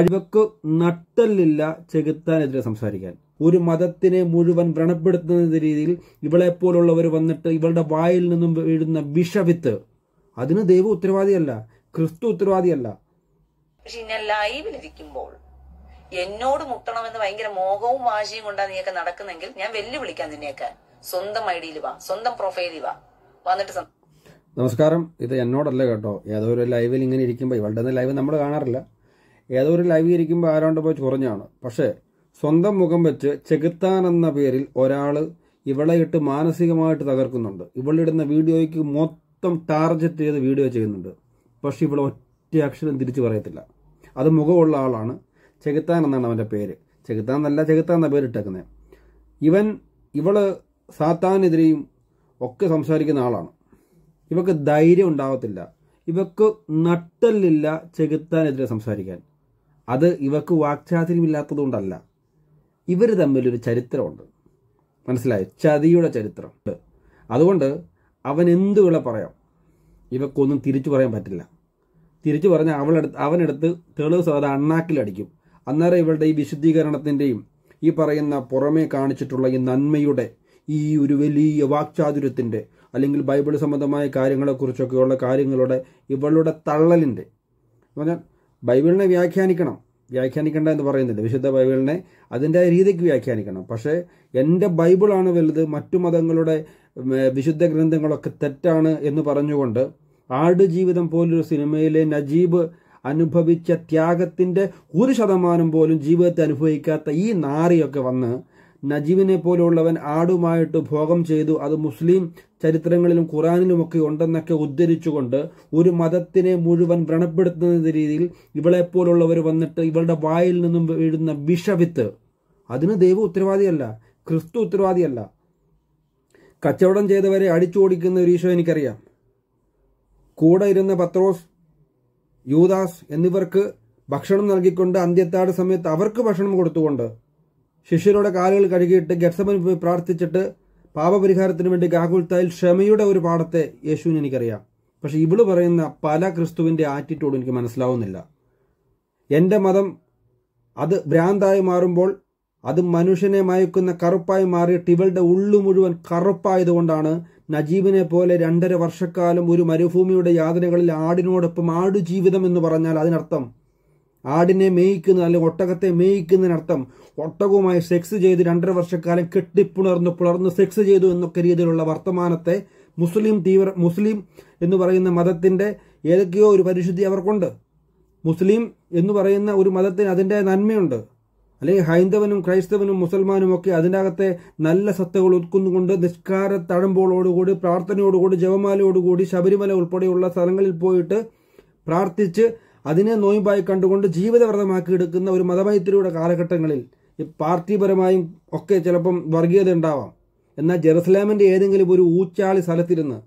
കഴിവക്ക് നട്ടല്ലില്ല ചെകുത്താനെതിരെ സംസാരിക്കാൻ ഒരു മതത്തിനെ മുഴുവൻ വ്രണപ്പെടുത്തുന്ന രീതിയിൽ ഇവളെ പോലുള്ളവർ വന്നിട്ട് ഇവളുടെ വായിൽ നിന്നും വീഴുന്ന വിഷവിത്ത് അതിന് ദൈവം ഉത്തരവാദിയല്ല ക്രിസ്തു ഉത്തരവാദിയല്ല പക്ഷെ എന്നോട് മുട്ടണമെന്ന് ഭയങ്കര മോഹവും വാശിയും കൊണ്ടാണ് നീയൊക്കെ നടക്കുന്നെങ്കിൽ ഞാൻ വെല്ലുവിളിക്കാം നിന്നെയൊക്കെ സ്വന്തം ഐഡിയിൽ വാ സ്വന്തം പ്രൊഫൈലിൽ വാ വന്നിട്ട് നമസ്കാരം ഇത് എന്നോടല്ല കേട്ടോ ഏതോ ഒരു ലൈവിൽ ഇങ്ങനെ ഇരിക്കുമ്പോ ഇവളുടെ ലൈവ് നമ്മൾ കാണാറില്ല ഏതോ ഒരു ലൈവ് ഇരിക്കുമ്പോൾ ആരാണ്ട് പോയി ചൊറിഞ്ഞാണ് പക്ഷേ സ്വന്തം മുഖം വെച്ച് ചെകുത്താൻ എന്ന പേരിൽ ഒരാൾ ഇവളെ ഇട്ട് മാനസികമായിട്ട് തകർക്കുന്നുണ്ട് ഇവളിടുന്ന വീഡിയോയ്ക്ക് മൊത്തം ടാർഗറ്റ് ചെയ്ത് വീഡിയോ ചെയ്യുന്നുണ്ട് പക്ഷെ ഇവൾ ഒറ്റ അക്ഷരം തിരിച്ചു പറയത്തില്ല അത് മുഖമുള്ള ആളാണ് ചെകുത്താൻ എന്നാണ് അവൻ്റെ പേര് ചെകുത്താൻ എന്നല്ല ചെകുത്താൻ എന്ന പേരിട്ടേക്കുന്നത് ഇവൻ ഇവള് സാത്താനെതിരെയും ഒക്കെ സംസാരിക്കുന്ന ആളാണ് ഇവക്ക് ധൈര്യം ഉണ്ടാകത്തില്ല ഇവക്ക് നട്ടല്ലില്ല ചെകുത്താനെതിരെ സംസാരിക്കാൻ അത് ഇവർക്ക് വാക്ചാതിരിമില്ലാത്തതുകൊണ്ടല്ല ഇവർ തമ്മിലൊരു ചരിത്രമുണ്ട് മനസ്സിലായി ചതിയുടെ ചരിത്രം അതുകൊണ്ട് അവൻ എന്ത് വിള പറയാം ഇവക്കൊന്നും തിരിച്ചു പറയാൻ പറ്റില്ല തിരിച്ചു പറഞ്ഞാൽ അവളെടുത്ത് അവനെടുത്ത് തെളിവ് സാധ അണ്ണാക്കിലടിക്കും അന്നേരം ഇവളുടെ ഈ വിശുദ്ധീകരണത്തിൻ്റെയും ഈ പറയുന്ന പുറമേ കാണിച്ചിട്ടുള്ള ഈ നന്മയുടെ ഈ ഒരു വലിയ വാക്ചാതുര്യത്തിൻ്റെ അല്ലെങ്കിൽ ബൈബിൾ സംബന്ധമായ കാര്യങ്ങളെക്കുറിച്ചൊക്കെയുള്ള കാര്യങ്ങളുടെ ഇവളുടെ തള്ളലിൻ്റെ പറഞ്ഞാൽ ബൈബിളിനെ വ്യാഖ്യാനിക്കണം വ്യാഖ്യാനിക്കേണ്ട എന്ന് പറയുന്നില്ല വിശുദ്ധ ബൈബിളിനെ അതിൻ്റെ രീതിക്ക് വ്യാഖ്യാനിക്കണം പക്ഷേ എൻ്റെ ബൈബിളാണ് വലുത് മറ്റു മതങ്ങളുടെ വിശുദ്ധ ഗ്രന്ഥങ്ങളൊക്കെ തെറ്റാണ് എന്ന് പറഞ്ഞുകൊണ്ട് ആടുജീവിതം പോലൊരു സിനിമയിലെ നജീബ് അനുഭവിച്ച ത്യാഗത്തിൻ്റെ ഒരു ശതമാനം പോലും ജീവിതത്തെ അനുഭവിക്കാത്ത ഈ നാറിയൊക്കെ വന്ന് നജീവിനെ പോലുള്ളവൻ ആടുമായിട്ട് ഭോഗം ചെയ്തു അത് മുസ്ലിം ചരിത്രങ്ങളിലും ഖുറാനിലുമൊക്കെ ഉണ്ടെന്നൊക്കെ ഉദ്ധരിച്ചുകൊണ്ട് ഒരു മതത്തിനെ മുഴുവൻ വ്രണപ്പെടുത്തുന്ന രീതിയിൽ ഇവളെപ്പോലുള്ളവർ വന്നിട്ട് ഇവളുടെ വായിൽ നിന്നും വീഴുന്ന വിഷവിത്ത് അതിന് ദൈവം ഉത്തരവാദിയല്ല ക്രിസ്തു ഉത്തരവാദിയല്ല കച്ചവടം ചെയ്തവരെ അടിച്ചോടിക്കുന്ന ഒരു ഈശോ എനിക്കറിയാം കൂടെ ഇരുന്ന പത്രോസ് യൂദാസ് എന്നിവർക്ക് ഭക്ഷണം നൽകിക്കൊണ്ട് അന്ത്യത്താട് സമയത്ത് അവർക്ക് ഭക്ഷണം കൊടുത്തുകൊണ്ട് ശിഷ്യരുടെ കാലുകൾ കഴുകിയിട്ട് ഗെറ്റ്സമൻ പോയി പ്രാർത്ഥിച്ചിട്ട് പാപപരിഹാരത്തിന് വേണ്ടി ഗാകുൽത്തായിൽ ക്ഷമയുടെ ഒരു പാഠത്തെ യേശുവിന് എനിക്കറിയാം പക്ഷെ ഇവള് പറയുന്ന പല ക്രിസ്തുവിൻ്റെ ആറ്റിറ്റ്യൂഡ് എനിക്ക് മനസ്സിലാവുന്നില്ല എൻ്റെ മതം അത് ഭ്രാന്തായി മാറുമ്പോൾ അത് മനുഷ്യനെ മയക്കുന്ന കറുപ്പായി മാറിയിട്ട് ഇവളുടെ ഉള്ളു മുഴുവൻ കറുപ്പായതുകൊണ്ടാണ് നജീബിനെ പോലെ രണ്ടര വർഷക്കാലം ഒരു മരുഭൂമിയുടെ യാതനകളിൽ ആടിനോടൊപ്പം ആടുജീവിതം എന്ന് പറഞ്ഞാൽ അതിനർത്ഥം ആടിനെ മേയിക്കുന്ന അല്ലെങ്കിൽ ഒട്ടകത്തെ മേയിക്കുന്നതിനർത്ഥം ഒട്ടകവുമായി സെക്സ് ചെയ്ത് രണ്ടര വർഷക്കാലം കെട്ടിപ്പുണർന്ന് പുണർന്ന് സെക്സ് ചെയ്തു എന്നൊക്കെ രീതിയിലുള്ള വർത്തമാനത്തെ മുസ്ലിം തീവ്ര മുസ്ലിം എന്ന് പറയുന്ന മതത്തിന്റെ ഏതൊക്കെയോ ഒരു പരിശുദ്ധി അവർക്കുണ്ട് മുസ്ലിം എന്ന് പറയുന്ന ഒരു മതത്തിന് അതിൻ്റെ നന്മയുണ്ട് അല്ലെങ്കിൽ ഹൈന്ദവനും ക്രൈസ്തവനും മുസൽമാനും ഒക്കെ അതിനകത്തെ നല്ല സത്തകൾ ഉത്കുന്നുകൊണ്ട് നിഷ്കാര തഴമ്പോളോടുകൂടി പ്രാർത്ഥനയോടുകൂടി ജപമാലയോടുകൂടി ശബരിമല ഉൾപ്പെടെയുള്ള സ്ഥലങ്ങളിൽ പോയിട്ട് പ്രാർത്ഥിച്ച് അതിനെ നോയമ്പായി കണ്ടുകൊണ്ട് ജീവിതവ്രതമാക്കി എടുക്കുന്ന ഒരു മതമൈത്രിയുടെ കാലഘട്ടങ്ങളിൽ ഈ പാർട്ടിപരമായും ഒക്കെ ചിലപ്പം വർഗീയത ഉണ്ടാവാം എന്നാൽ ജെറുസലേമിൻ്റെ ഏതെങ്കിലും ഒരു ഊച്ചാളി സ്ഥലത്തിരുന്ന്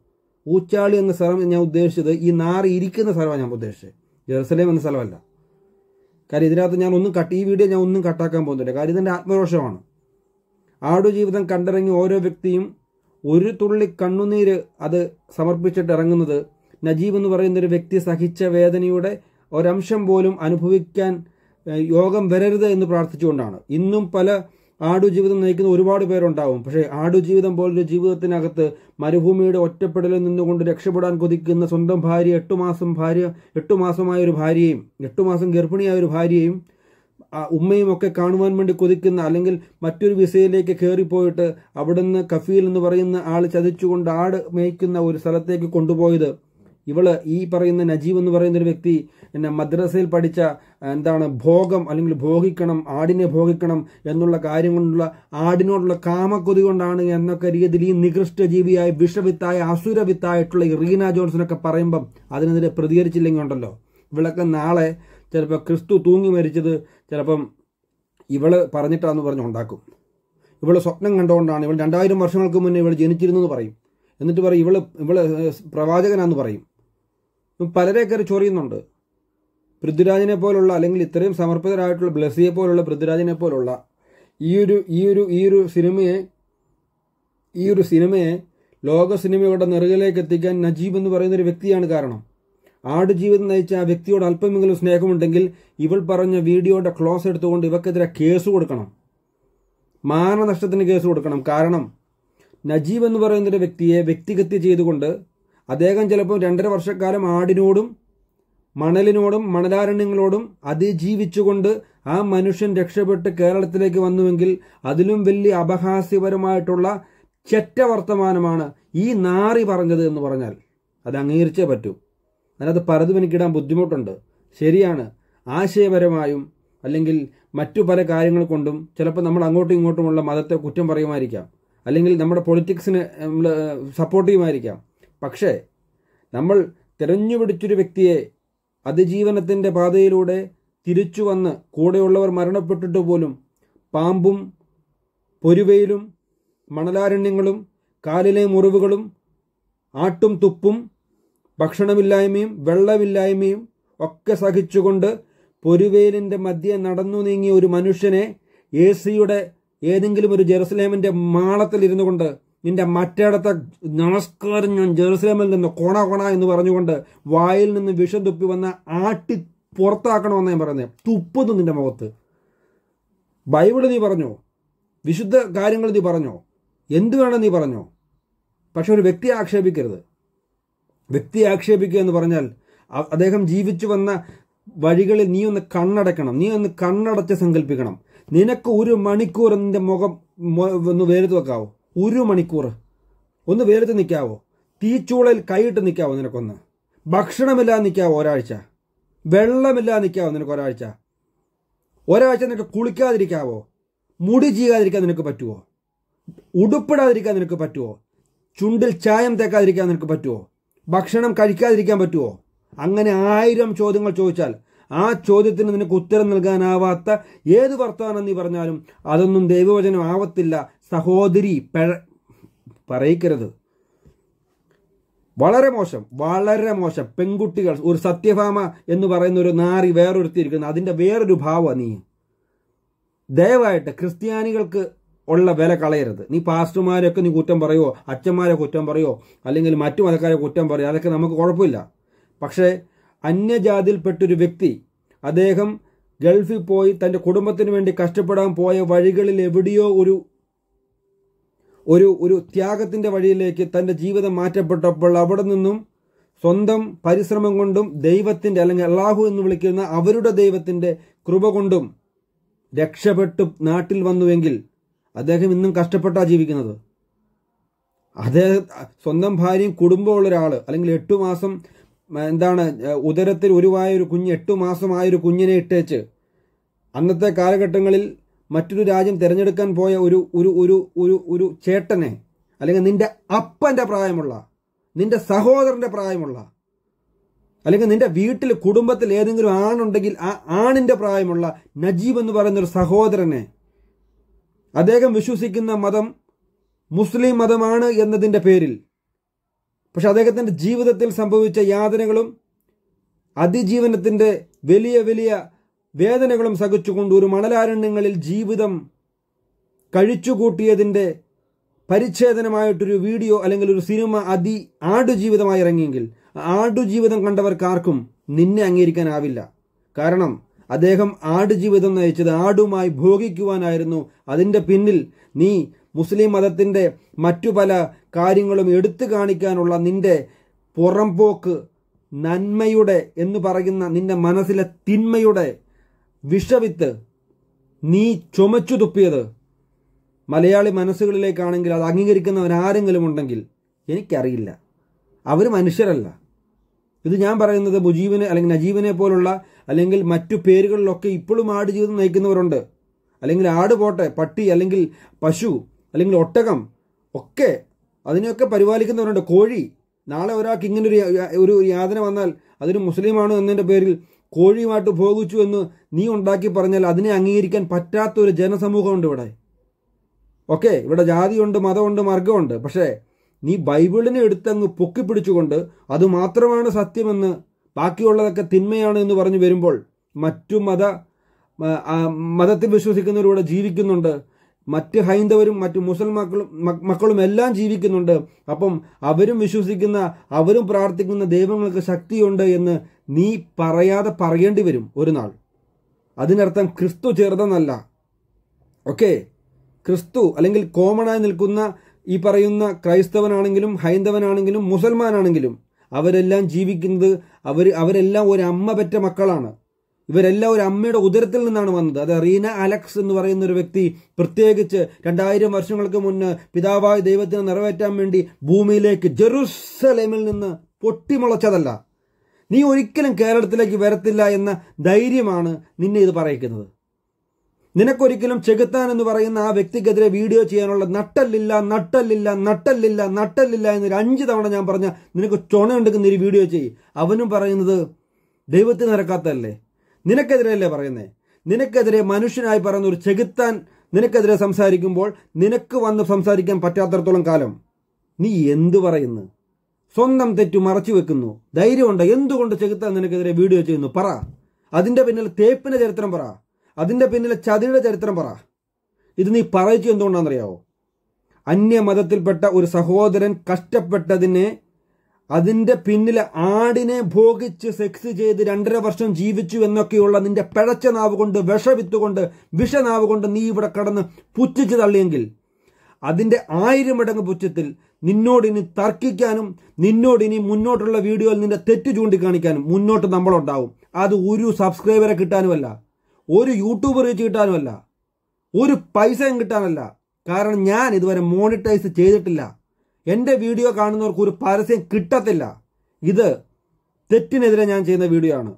ഊച്ചാളി എന്ന സ്ഥലം ഞാൻ ഉദ്ദേശിച്ചത് ഈ നാറി ഇരിക്കുന്ന സ്ഥലമാണ് ഞാൻ ഉദ്ദേശിച്ചത് ജെറുസലേം എന്ന സ്ഥലമല്ല കാര്യം ഇതിനകത്ത് ഞാൻ ഒന്നും കട്ട് ഈ വീഡിയോ ഞാൻ ഒന്നും കട്ടാക്കാൻ പോകുന്നില്ല കാര്യം ഇതിൻ്റെ ആത്മരോഷമാണ് ആടുജീവിതം കണ്ടിറങ്ങി ഓരോ വ്യക്തിയും ഒരു തുള്ളി കണ്ണുനീര് അത് സമർപ്പിച്ചിട്ട് ഇറങ്ങുന്നത് നജീബ് എന്ന് പറയുന്ന ഒരു വ്യക്തി സഹിച്ച വേദനയുടെ ഒരംശം പോലും അനുഭവിക്കാൻ യോഗം വരരുത് എന്ന് പ്രാർത്ഥിച്ചുകൊണ്ടാണ് ഇന്നും പല ആടുജീവിതം നയിക്കുന്ന ഒരുപാട് പേരുണ്ടാവും പക്ഷേ ആടുജീവിതം പോലൊരു ജീവിതത്തിനകത്ത് മരുഭൂമിയുടെ ഒറ്റപ്പെടലിൽ നിന്നുകൊണ്ട് രക്ഷപ്പെടാൻ കൊതിക്കുന്ന സ്വന്തം ഭാര്യ എട്ടു മാസം ഭാര്യ എട്ടു മാസമായ ഒരു ഭാര്യയും എട്ടു മാസം ഗർഭിണിയായ ഒരു ഭാര്യയും ഉമ്മയും ഒക്കെ കാണുവാൻ വേണ്ടി കൊതിക്കുന്ന അല്ലെങ്കിൽ മറ്റൊരു വിസയിലേക്ക് കയറിപ്പോയിട്ട് അവിടുന്ന് കഫീൽ എന്ന് പറയുന്ന ആൾ ചതിച്ചുകൊണ്ട് ആട് മേയ്ക്കുന്ന ഒരു സ്ഥലത്തേക്ക് കൊണ്ടുപോയത് ഇവള് ഈ പറയുന്ന നജീബ് എന്ന് പറയുന്ന ഒരു വ്യക്തി പിന്നെ മദ്രസയിൽ പഠിച്ച എന്താണ് ഭോഗം അല്ലെങ്കിൽ ഭോഗിക്കണം ആടിനെ ഭോഗിക്കണം എന്നുള്ള കാര്യം കൊണ്ടുള്ള ആടിനോടുള്ള കാമക്കൊതി കൊണ്ടാണ് എന്നൊക്കെ രീതിയിൽ ഈ നികൃഷ്ട ജീവിയായ വിഷവിത്തായ അസുരവിത്തായിട്ടുള്ള ഈ റീന ജോൺസനൊക്കെ പറയുമ്പം അതിനെതിരെ പ്രതികരിച്ചില്ലെങ്കിൽ ഉണ്ടല്ലോ ഇവളൊക്കെ നാളെ ചിലപ്പോൾ ക്രിസ്തു തൂങ്ങി മരിച്ചത് ചിലപ്പം ഇവള് പറഞ്ഞിട്ടാന്ന് പറഞ്ഞ് ഉണ്ടാക്കും ഇവള് സ്വപ്നം കണ്ടുകൊണ്ടാണ് ഇവൾ രണ്ടായിരം വർഷങ്ങൾക്ക് മുന്നേ ഇവൾ ജനിച്ചിരുന്നു എന്ന് പറയും എന്നിട്ട് പറയും ഇവള് ഇവള് പ്രവാചകനാന്ന് പറയും പലരെ കയറി ചൊറിയുന്നുണ്ട് പൃഥ്വിരാജിനെ പോലുള്ള അല്ലെങ്കിൽ ഇത്രയും സമർപ്പിതരായിട്ടുള്ള ബ്ലസിയെ പോലുള്ള പൃഥ്വിരാജിനെ പോലുള്ള ഈ ഒരു ഈ ഒരു ഈ ഒരു സിനിമയെ ഈ ഒരു സിനിമയെ ലോക സിനിമയുടെ നിറകിലേക്ക് എത്തിക്കാൻ നജീബ് എന്ന് പറയുന്ന ഒരു വ്യക്തിയാണ് കാരണം ആട് ജീവിതം നയിച്ച ആ വ്യക്തിയോട് അല്പമെങ്കിലും സ്നേഹമുണ്ടെങ്കിൽ ഇവൾ പറഞ്ഞ വീഡിയോയുടെ ക്ലോസ് എടുത്തുകൊണ്ട് ഇവക്കെതിരെ കേസ് കൊടുക്കണം മാനനഷ്ടത്തിന് കേസ് കൊടുക്കണം കാരണം നജീബ് എന്ന് പറയുന്നൊരു വ്യക്തിയെ വ്യക്തിഗത്യ ചെയ്തുകൊണ്ട് അദ്ദേഹം ചിലപ്പോൾ രണ്ടര വർഷക്കാലം ആടിനോടും മണലിനോടും മണലാരണ്യങ്ങളോടും അതിജീവിച്ചുകൊണ്ട് ആ മനുഷ്യൻ രക്ഷപ്പെട്ട് കേരളത്തിലേക്ക് വന്നുവെങ്കിൽ അതിലും വലിയ അപഹാസ്യപരമായിട്ടുള്ള ചെറ്റ വർത്തമാനമാണ് ഈ നാറി പറഞ്ഞത് എന്ന് പറഞ്ഞാൽ അത് അംഗീകരിച്ചേ പറ്റൂ അതിനകത്ത് പലതും എനിക്കിടാൻ ബുദ്ധിമുട്ടുണ്ട് ശരിയാണ് ആശയപരമായും അല്ലെങ്കിൽ മറ്റു പല കാര്യങ്ങൾ കൊണ്ടും ചിലപ്പോൾ നമ്മൾ അങ്ങോട്ടും ഇങ്ങോട്ടുമുള്ള മതത്തെ കുറ്റം പറയുമായിരിക്കാം അല്ലെങ്കിൽ നമ്മുടെ പൊളിറ്റിക്സിന് നമ്മൾ സപ്പോർട്ട് ചെയ്യുമായിരിക്കാം പക്ഷേ നമ്മൾ തിരഞ്ഞുപിടിച്ചൊരു വ്യക്തിയെ അതിജീവനത്തിൻ്റെ പാതയിലൂടെ തിരിച്ചു വന്ന് കൂടെയുള്ളവർ മരണപ്പെട്ടിട്ട് പോലും പാമ്പും പൊരുവയിലും മണലാരണ്യങ്ങളും കാലിലെ മുറിവുകളും ആട്ടും തുപ്പും ഭക്ഷണമില്ലായ്മയും വെള്ളമില്ലായ്മയും ഒക്കെ സഹിച്ചുകൊണ്ട് പൊരുവേലിൻ്റെ മധ്യ നടന്നു നീങ്ങിയ ഒരു മനുഷ്യനെ യേസിയുടെ ഏതെങ്കിലും ഒരു ജെറുസലേമിൻ്റെ മാളത്തിൽ ഇരുന്നു കൊണ്ട് നിന്റെ മറ്റേടത്തെ നമസ്കാരം ഞാൻ ജെറുസലേമിൽ നിന്ന് കൊണ കൊണ എന്ന് പറഞ്ഞുകൊണ്ട് വായിൽ നിന്ന് വിഷം തുപ്പി വന്ന ആട്ടി പുറത്താക്കണമെന്ന് ഞാൻ പറയുന്നത് തുപ്പുന്നു നിന്റെ മുഖത്ത് ബൈബിൾ നീ പറഞ്ഞോ വിശുദ്ധ കാര്യങ്ങൾ നീ പറഞ്ഞോ എന്ത് വേണം നീ പറഞ്ഞോ പക്ഷെ ഒരു വ്യക്തിയെ ആക്ഷേപിക്കരുത് വ്യക്തിയെ ആക്ഷേപിക്കുക എന്ന് പറഞ്ഞാൽ അദ്ദേഹം ജീവിച്ചു വന്ന വഴികളിൽ നീ ഒന്ന് കണ്ണടക്കണം നീ ഒന്ന് കണ്ണടച്ച് സങ്കല്പിക്കണം നിനക്ക് ഒരു മണിക്കൂർ നിന്റെ മുഖം ഒന്ന് വേരത്ത് വെക്കാവോ ഒരു മണിക്കൂർ ഒന്ന് വെയിലത്ത് നിൽക്കാവോ തീച്ചൂളയിൽ കൈയിട്ട് നിൽക്കാവോ നിനക്കൊന്ന് ഭക്ഷണമില്ലാതെ നിൽക്കാവോ ഒരാഴ്ച വെള്ളമില്ലാതെ നിൽക്കാവോ നിനക്ക് ഒരാഴ്ച ഒരാഴ്ച നിനക്ക് കുളിക്കാതിരിക്കാവോ മുടി ചെയ്യാതിരിക്കാൻ നിനക്ക് പറ്റുമോ ഉടുപ്പിടാതിരിക്കാൻ നിനക്ക് പറ്റുമോ ചുണ്ടിൽ ചായം തേക്കാതിരിക്കാൻ നിനക്ക് പറ്റുമോ ഭക്ഷണം കഴിക്കാതിരിക്കാൻ പറ്റുമോ അങ്ങനെ ആയിരം ചോദ്യങ്ങൾ ചോദിച്ചാൽ ആ ചോദ്യത്തിന് നിനക്ക് ഉത്തരം നൽകാനാവാത്ത ഏത് വർത്തമാനം നീ പറഞ്ഞാലും അതൊന്നും ദൈവവചനം ആവത്തില്ല സഹോദരി പഴ പറയിക്കരുത് വളരെ മോശം വളരെ മോശം പെൺകുട്ടികൾ ഒരു സത്യഭാമ എന്ന് പറയുന്ന ഒരു നാറി വേറൊരുത്തിയിരിക്കുന്നു അതിൻ്റെ വേറൊരു ഭാവമാണ് നീ ദയവായിട്ട് ക്രിസ്ത്യാനികൾക്ക് ഉള്ള വില കളയരുത് നീ പാസ്റ്റർമാരെയൊക്കെ നീ കുറ്റം പറയുമോ അച്ഛന്മാരെ കുറ്റം പറയുമോ അല്ലെങ്കിൽ മറ്റു മതക്കാരെ കുറ്റം പറയുമോ അതൊക്കെ നമുക്ക് കുഴപ്പമില്ല പക്ഷേ അന്യജാതിയിൽപ്പെട്ടൊരു വ്യക്തി അദ്ദേഹം ഗൾഫിൽ പോയി തൻ്റെ കുടുംബത്തിന് വേണ്ടി കഷ്ടപ്പെടാൻ പോയ വഴികളിൽ എവിടെയോ ഒരു ഒരു ഒരു ത്യാഗത്തിന്റെ വഴിയിലേക്ക് തന്റെ ജീവിതം മാറ്റപ്പെട്ടപ്പോൾ അവിടെ നിന്നും സ്വന്തം പരിശ്രമം കൊണ്ടും ദൈവത്തിന്റെ അല്ലെങ്കിൽ അള്ളാഹു എന്ന് വിളിക്കുന്ന അവരുടെ ദൈവത്തിന്റെ കൃപ കൊണ്ടും രക്ഷപ്പെട്ടു നാട്ടിൽ വന്നുവെങ്കിൽ അദ്ദേഹം ഇന്നും കഷ്ടപ്പെട്ടാ ജീവിക്കുന്നത് അദ്ദേഹം സ്വന്തം ഭാര്യയും കുടുംബമുള്ള ഒരാൾ അല്ലെങ്കിൽ എട്ടു മാസം എന്താണ് ഉദരത്തിൽ ഉരുവായ ഒരു കുഞ്ഞ് എട്ടു മാസമായ ഒരു കുഞ്ഞിനെ ഇട്ടേച്ച് അന്നത്തെ കാലഘട്ടങ്ങളിൽ മറ്റൊരു രാജ്യം തിരഞ്ഞെടുക്കാൻ പോയ ഒരു ഒരു ഒരു ഒരു ഒരു ചേട്ടനെ അല്ലെങ്കിൽ നിന്റെ അപ്പൻ്റെ പ്രായമുള്ള നിന്റെ സഹോദരൻ്റെ പ്രായമുള്ള അല്ലെങ്കിൽ നിന്റെ വീട്ടിൽ കുടുംബത്തിൽ ഏതെങ്കിലും ആണുണ്ടെങ്കിൽ ആ ആണിൻ്റെ പ്രായമുള്ള നജീബ് എന്ന് പറയുന്ന ഒരു സഹോദരനെ അദ്ദേഹം വിശ്വസിക്കുന്ന മതം മുസ്ലിം മതമാണ് എന്നതിൻ്റെ പേരിൽ പക്ഷെ അദ്ദേഹത്തിൻ്റെ ജീവിതത്തിൽ സംഭവിച്ച യാതനകളും അതിജീവനത്തിൻ്റെ വലിയ വലിയ വേദനകളും സഹിച്ചുകൊണ്ട് ഒരു മണലാരണ്യങ്ങളിൽ ജീവിതം കഴിച്ചുകൂട്ടിയതിൻ്റെ പരിച്ഛേദനമായിട്ടൊരു വീഡിയോ അല്ലെങ്കിൽ ഒരു സിനിമ അതി ആടുജീവിതമായി ഇറങ്ങിയെങ്കിൽ ആടുജീവിതം കണ്ടവർക്കാർക്കും നിന്നെ അംഗീകരിക്കാനാവില്ല കാരണം അദ്ദേഹം ആടുജീവിതം നയിച്ചത് ആടുമായി ഭോഗിക്കുവാനായിരുന്നു അതിൻ്റെ പിന്നിൽ നീ മുസ്ലിം മതത്തിൻ്റെ മറ്റു പല കാര്യങ്ങളും എടുത്തു കാണിക്കാനുള്ള നിന്റെ പുറംപോക്ക് നന്മയുടെ എന്ന് പറയുന്ന നിന്റെ മനസ്സിലെ തിന്മയുടെ വിഷവിത്ത് നീ ചുമച്ചു തുപ്പിയത് മലയാളി മനസ്സുകളിലേക്കാണെങ്കിൽ അത് അംഗീകരിക്കുന്നവൻ ആരെങ്കിലും ഉണ്ടെങ്കിൽ എനിക്കറിയില്ല അവർ മനുഷ്യരല്ല ഇത് ഞാൻ പറയുന്നത് മുജീവിനെ അല്ലെങ്കിൽ നജീബിനെ പോലുള്ള അല്ലെങ്കിൽ മറ്റു പേരുകളിലൊക്കെ ഇപ്പോഴും ആട് ജീവിതം നയിക്കുന്നവരുണ്ട് അല്ലെങ്കിൽ ആട് പോട്ടെ പട്ടി അല്ലെങ്കിൽ പശു അല്ലെങ്കിൽ ഒട്ടകം ഒക്കെ അതിനെയൊക്കെ പരിപാലിക്കുന്നവരുണ്ട് കോഴി നാളെ ഒരാൾക്ക് ഇങ്ങനൊരു ഒരു യാതന വന്നാൽ അതൊരു മുസ്ലിമാണ് എന്നതിൻ്റെ പേരിൽ കോഴിയുമായിട്ട് ഭോഗിച്ചു എന്ന് നീ ഉണ്ടാക്കി പറഞ്ഞാൽ അതിനെ അംഗീകരിക്കാൻ പറ്റാത്ത ഒരു ജനസമൂഹമുണ്ട് ഇവിടെ ഓക്കെ ഇവിടെ ജാതിയുണ്ട് മതമുണ്ട് മാർഗമുണ്ട് പക്ഷേ നീ ബൈബിളിനെ എടുത്തങ്ങ് പൊക്കിപ്പിടിച്ചുകൊണ്ട് അത് മാത്രമാണ് സത്യമെന്ന് ബാക്കിയുള്ളതൊക്കെ തിന്മയാണ് എന്ന് പറഞ്ഞു വരുമ്പോൾ മറ്റു മത മതത്തിൽ വിശ്വസിക്കുന്നവരൂടെ ജീവിക്കുന്നുണ്ട് മറ്റ് ഹൈന്ദവരും മറ്റു മുസ്ലിം മക്കളും മക്കളും എല്ലാം ജീവിക്കുന്നുണ്ട് അപ്പം അവരും വിശ്വസിക്കുന്ന അവരും പ്രാർത്ഥിക്കുന്ന ദൈവങ്ങൾക്ക് ശക്തിയുണ്ട് എന്ന് നീ പറയാതെ പറയേണ്ടി വരും ഒരു നാൾ അതിനർത്ഥം ക്രിസ്തു ചേർന്നെന്നല്ല ഓക്കെ ക്രിസ്തു അല്ലെങ്കിൽ കോമണായി നിൽക്കുന്ന ഈ പറയുന്ന ക്രൈസ്തവനാണെങ്കിലും ഹൈന്ദവനാണെങ്കിലും മുസൽമാനാണെങ്കിലും അവരെല്ലാം ജീവിക്കുന്നത് അവർ അവരെല്ലാം ഒരു അമ്മ പെറ്റ മക്കളാണ് ഇവരെല്ലാം ഒരു അമ്മയുടെ ഉദരത്തിൽ നിന്നാണ് വന്നത് അത് റീന അലക്സ് എന്ന് പറയുന്ന ഒരു വ്യക്തി പ്രത്യേകിച്ച് രണ്ടായിരം വർഷങ്ങൾക്ക് മുന്ന് പിതാവായ ദൈവത്തിന് നിറവേറ്റാൻ വേണ്ടി ഭൂമിയിലേക്ക് ജെറുസലേമിൽ നിന്ന് പൊട്ടിമുളച്ചതല്ല നീ ഒരിക്കലും കേരളത്തിലേക്ക് വരത്തില്ല എന്ന ധൈര്യമാണ് നിന്നെ ഇത് പറയിക്കുന്നത് നിനക്കൊരിക്കലും ചെകുത്താൻ എന്ന് പറയുന്ന ആ വ്യക്തിക്കെതിരെ വീഡിയോ ചെയ്യാനുള്ള നട്ടല്ലില്ല നട്ടല്ലില്ല നട്ടല്ലില്ല നട്ടല്ലില്ല എന്നൊരു അഞ്ച് തവണ ഞാൻ പറഞ്ഞ നിനക്ക് ഉണ്ടെങ്കിൽ നീ വീഡിയോ ചെയ്യും അവനും പറയുന്നത് ദൈവത്തിന് നിരക്കാത്തതല്ലേ നിനക്കെതിരെയല്ലേ പറയുന്നേ നിനക്കെതിരെ മനുഷ്യനായി പറയുന്നൊരു ഒരു ചെകുത്താൻ നിനക്കെതിരെ സംസാരിക്കുമ്പോൾ നിനക്ക് വന്ന് സംസാരിക്കാൻ പറ്റാത്തടത്തോളം കാലം നീ എന്തു പറയുന്നു സ്വന്തം തെറ്റു മറച്ചു വെക്കുന്നു ധൈര്യമുണ്ട് എന്തുകൊണ്ട് ചെകുത്താൻ നിനക്കെതിരെ വീഡിയോ ചെയ്യുന്നു പറ അതിന്റെ പിന്നിൽ തേപ്പിന്റെ ചരിത്രം പറ അതിന്റെ പിന്നിലെ ചതിയുടെ ചരിത്രം പറ ഇത് നീ പറയിച്ചു എന്തുകൊണ്ടാണെന്നറിയാവോ അന്യമതത്തിൽപ്പെട്ട ഒരു സഹോദരൻ കഷ്ടപ്പെട്ടതിനെ അതിന്റെ പിന്നിലെ ആടിനെ ഭോഗിച്ച് സെക്സ് ചെയ്ത് രണ്ടര വർഷം ജീവിച്ചു എന്നൊക്കെയുള്ള നിന്റെ പിഴച്ച നാവ് കൊണ്ട് വിഷവിത്തുകൊണ്ട് വിഷനാവ് കൊണ്ട് നീ ഇവിടെ കടന്ന് പുച്ഛിച്ച് തള്ളിയെങ്കിൽ അതിന്റെ ആയിരം മടങ്ങ് പുച്ഛത്തിൽ നിന്നോടിനി തർക്കിക്കാനും നിന്നോടിനി മുന്നോട്ടുള്ള വീഡിയോയിൽ നിന്റെ തെറ്റ് ചൂണ്ടിക്കാണിക്കാനും മുന്നോട്ട് നമ്മളുണ്ടാവും അത് ഒരു സബ്സ്ക്രൈബറെ കിട്ടാനുമല്ല ഒരു യൂട്യൂബർ വെച്ച് കിട്ടാനുമല്ല ഒരു പൈസയും കിട്ടാനല്ല കാരണം ഞാൻ ഇതുവരെ മോണിറ്റൈസ് ചെയ്തിട്ടില്ല എൻ്റെ വീഡിയോ കാണുന്നവർക്ക് ഒരു പരസ്യം കിട്ടത്തില്ല ഇത് തെറ്റിനെതിരെ ഞാൻ ചെയ്യുന്ന വീഡിയോ ആണ്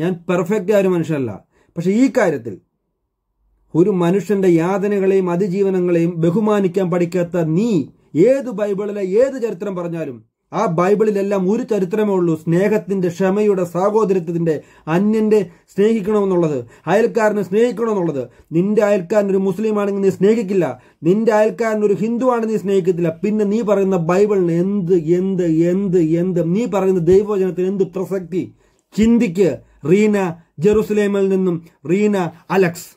ഞാൻ പെർഫെക്റ്റ് ആയ ഒരു മനുഷ്യനല്ല പക്ഷെ ഈ കാര്യത്തിൽ ഒരു മനുഷ്യന്റെ യാതനകളെയും അതിജീവനങ്ങളെയും ബഹുമാനിക്കാൻ പഠിക്കാത്ത നീ ഏത് ബൈബിളിലെ ഏത് ചരിത്രം പറഞ്ഞാലും ആ ബൈബിളിലെല്ലാം ഒരു ചരിത്രമേ ഉള്ളൂ സ്നേഹത്തിന്റെ ക്ഷമയുടെ സാഹോദര്യത്തിന്റെ അന്യന്റെ സ്നേഹിക്കണമെന്നുള്ളത് അയൽക്കാരനെ സ്നേഹിക്കണമെന്നുള്ളത് നിന്റെ അയൽക്കാരൻ ഒരു മുസ്ലിം ആണെങ്കിൽ നീ സ്നേഹിക്കില്ല നിന്റെ അയൽക്കാരൻ ഒരു ഹിന്ദു നീ സ്നേഹിക്കത്തില്ല പിന്നെ നീ പറയുന്ന ബൈബിളിന് എന്ത് എന്ത് എന്ത് എന്ത് നീ പറയുന്ന ദൈവവചനത്തിന് എന്ത് പ്രസക്തി ചിന്തിക്ക് റീന ജെറുസലേമിൽ നിന്നും റീന അലക്സ്